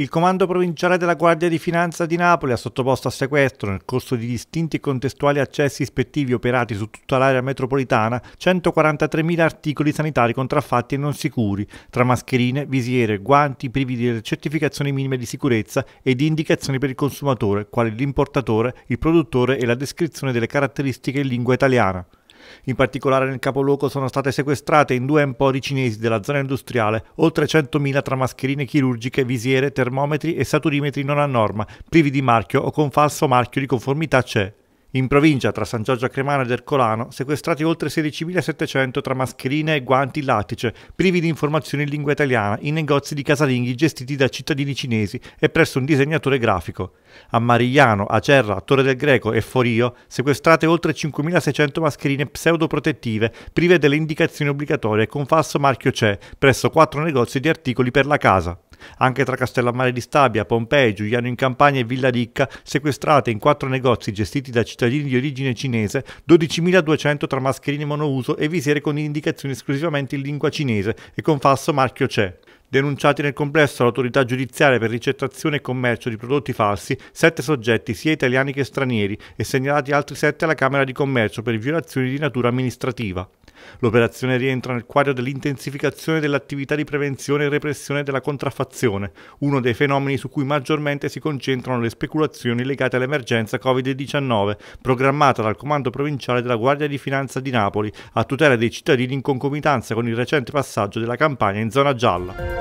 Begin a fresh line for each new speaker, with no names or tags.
Il comando provinciale della Guardia di Finanza di Napoli ha sottoposto a sequestro, nel corso di distinti e contestuali accessi ispettivi operati su tutta l'area metropolitana, 143.000 articoli sanitari contraffatti e non sicuri, tra mascherine, visiere, guanti privi delle certificazioni minime di sicurezza e di indicazioni per il consumatore, quali l'importatore, il produttore e la descrizione delle caratteristiche in lingua italiana. In particolare nel capoluogo sono state sequestrate in due empori cinesi della zona industriale oltre 100.000 tra mascherine chirurgiche, visiere, termometri e saturimetri non a norma, privi di marchio o con falso marchio di conformità CE. In provincia, tra San Giorgio a Cremano ed Ercolano, sequestrati oltre 16.700 tra mascherine e guanti lattice, privi di informazioni in lingua italiana, in negozi di casalinghi gestiti da cittadini cinesi e presso un disegnatore grafico. A Marigliano, Acerra, Torre del Greco e Forio, sequestrate oltre 5.600 mascherine pseudoprotettive, prive delle indicazioni obbligatorie con falso marchio CE, presso quattro negozi di articoli per la casa. Anche tra Castellammare di Stabia, Pompei, Giuliano in Campania e Villa Ricca, sequestrate in quattro negozi gestiti da cittadini di origine cinese 12.200 tra mascherine monouso e visiere con indicazioni esclusivamente in lingua cinese e con falso marchio CE. Denunciati nel complesso all'autorità giudiziaria per ricettazione e commercio di prodotti falsi sette soggetti, sia italiani che stranieri, e segnalati altri sette alla Camera di Commercio per violazioni di natura amministrativa. L'operazione rientra nel quadro dell'intensificazione dell'attività di prevenzione e repressione della contraffazione, uno dei fenomeni su cui maggiormente si concentrano le speculazioni legate all'emergenza Covid-19, programmata dal Comando Provinciale della Guardia di Finanza di Napoli, a tutela dei cittadini in concomitanza con il recente passaggio della campagna in zona gialla.